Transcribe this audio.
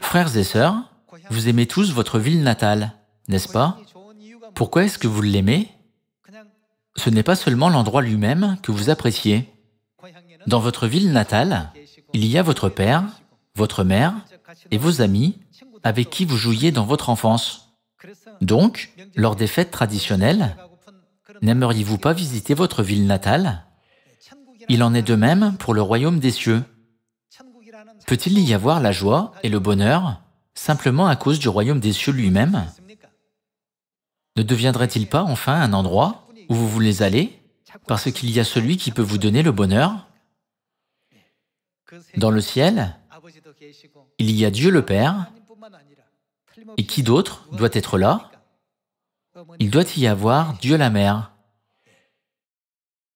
Frères et sœurs, vous aimez tous votre ville natale, n'est-ce pas Pourquoi est-ce que vous l'aimez Ce n'est pas seulement l'endroit lui-même que vous appréciez. Dans votre ville natale, il y a votre père, votre mère et vos amis avec qui vous jouiez dans votre enfance. Donc, lors des fêtes traditionnelles, n'aimeriez-vous pas visiter votre ville natale Il en est de même pour le royaume des cieux. Peut-il y avoir la joie et le bonheur simplement à cause du royaume des cieux lui-même Ne deviendrait-il pas enfin un endroit où vous voulez aller parce qu'il y a celui qui peut vous donner le bonheur Dans le ciel, il y a Dieu le Père, et qui d'autre doit être là Il doit y avoir Dieu la Mère,